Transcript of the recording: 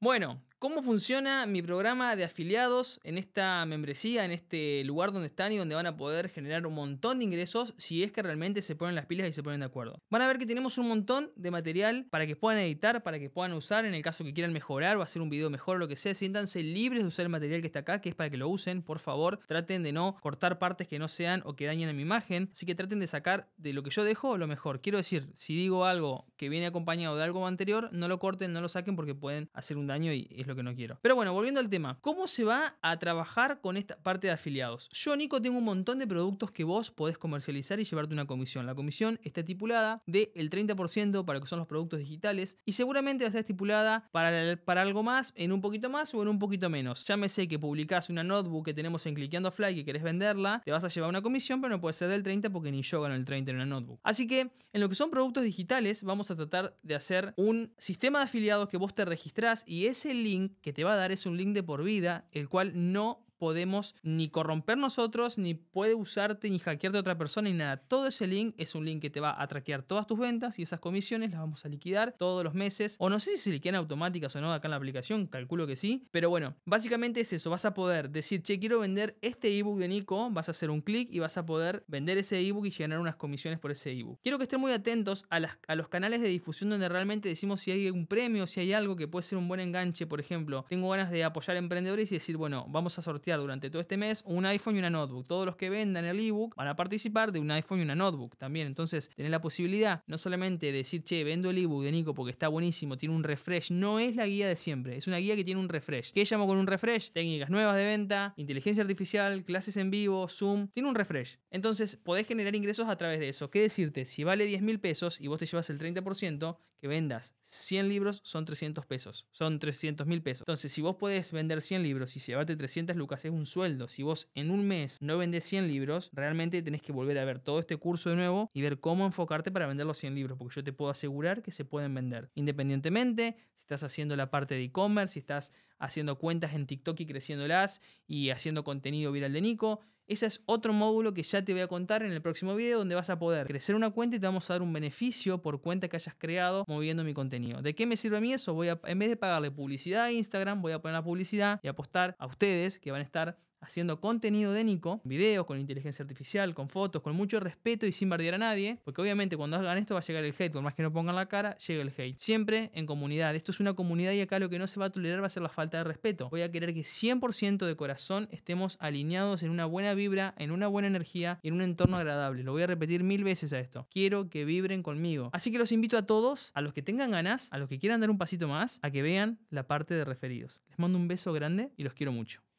Bueno, ¿Cómo funciona mi programa de afiliados en esta membresía, en este lugar donde están y donde van a poder generar un montón de ingresos si es que realmente se ponen las pilas y se ponen de acuerdo? Van a ver que tenemos un montón de material para que puedan editar, para que puedan usar en el caso que quieran mejorar o hacer un video mejor o lo que sea. Siéntanse libres de usar el material que está acá, que es para que lo usen. Por favor, traten de no cortar partes que no sean o que dañen a mi imagen. Así que traten de sacar de lo que yo dejo lo mejor. Quiero decir, si digo algo que viene acompañado de algo anterior, no lo corten, no lo saquen porque pueden hacer un daño y es lo que no quiero. Pero bueno, volviendo al tema, ¿cómo se va a trabajar con esta parte de afiliados? Yo, Nico, tengo un montón de productos que vos podés comercializar y llevarte una comisión. La comisión está estipulada del el 30% para lo que son los productos digitales y seguramente va a estar estipulada para, para algo más, en un poquito más o en un poquito menos. Ya me sé que publicás una notebook que tenemos en Cliqueando Fly que querés venderla, te vas a llevar una comisión, pero no puede ser del 30 porque ni yo gano el 30 en una notebook. Así que en lo que son productos digitales, vamos a tratar de hacer un sistema de afiliados que vos te registrás y ese link que te va a dar es un link de por vida, el cual no podemos ni corromper nosotros, ni puede usarte, ni hackearte otra persona, ni nada. Todo ese link es un link que te va a traquear todas tus ventas y esas comisiones las vamos a liquidar todos los meses. O no sé si se liquidan automáticas o no acá en la aplicación, calculo que sí. Pero bueno, básicamente es eso. Vas a poder decir, che, quiero vender este ebook de Nico. Vas a hacer un clic y vas a poder vender ese ebook y generar unas comisiones por ese ebook. Quiero que estén muy atentos a, los canales de difusión donde realmente decimos si hay un premio, si hay algo que puede ser un buen enganche. Por ejemplo, tengo ganas de apoyar emprendedores y decir, bueno, vamos a sortear durante todo este mes un iPhone y una notebook. Todos los que vendan el ebook van a participar de un iPhone y una notebook también. Entonces, tenés la posibilidad no solamente de decir, che, vendo el ebook de Nico porque está buenísimo, tiene un refresh. No es la guía de siempre, es una guía que tiene un refresh. ¿Qué llamo con un refresh? Técnicas nuevas de venta, inteligencia artificial, clases en vivo, Zoom. Tiene un refresh. Entonces, podés generar ingresos a través de eso. ¿Qué decirte? Si vale 10 mil pesos y vos te llevas el 30%, que vendas 100 libros son 300 pesos, son 300 mil pesos. Entonces, si vos puedes vender 100 libros y llevarte 300 lucas es un sueldo. Si vos en un mes no vendés 100 libros, realmente tenés que volver a ver todo este curso de nuevo y ver cómo enfocarte para vender los 100 libros, porque yo te puedo asegurar que se pueden vender. Independientemente, si estás haciendo la parte de e-commerce, si estás haciendo cuentas en TikTok y creciéndolas y haciendo contenido viral de Nico. Ese es otro módulo que ya te voy a contar en el próximo video donde vas a poder crecer una cuenta y te vamos a dar un beneficio por cuenta que hayas creado moviendo mi contenido. ¿De qué me sirve a mí eso? Voy a, en vez de pagarle publicidad a Instagram, voy a poner la publicidad y apostar a ustedes que van a estar haciendo contenido de Nico, videos con inteligencia artificial, con fotos, con mucho respeto y sin bardear a nadie, porque obviamente cuando hagan esto va a llegar el hate, por más que no pongan la cara, llega el hate. Siempre en comunidad, esto es una comunidad y acá lo que no se va a tolerar va a ser la falta de respeto. Voy a querer que 100% de corazón estemos alineados en una buena vibra, en una buena energía y en un entorno agradable. Lo voy a repetir mil veces a esto. Quiero que vibren conmigo. Así que los invito a todos, a los que tengan ganas, a los que quieran dar un pasito más, a que vean la parte de referidos. Les mando un beso grande y los quiero mucho.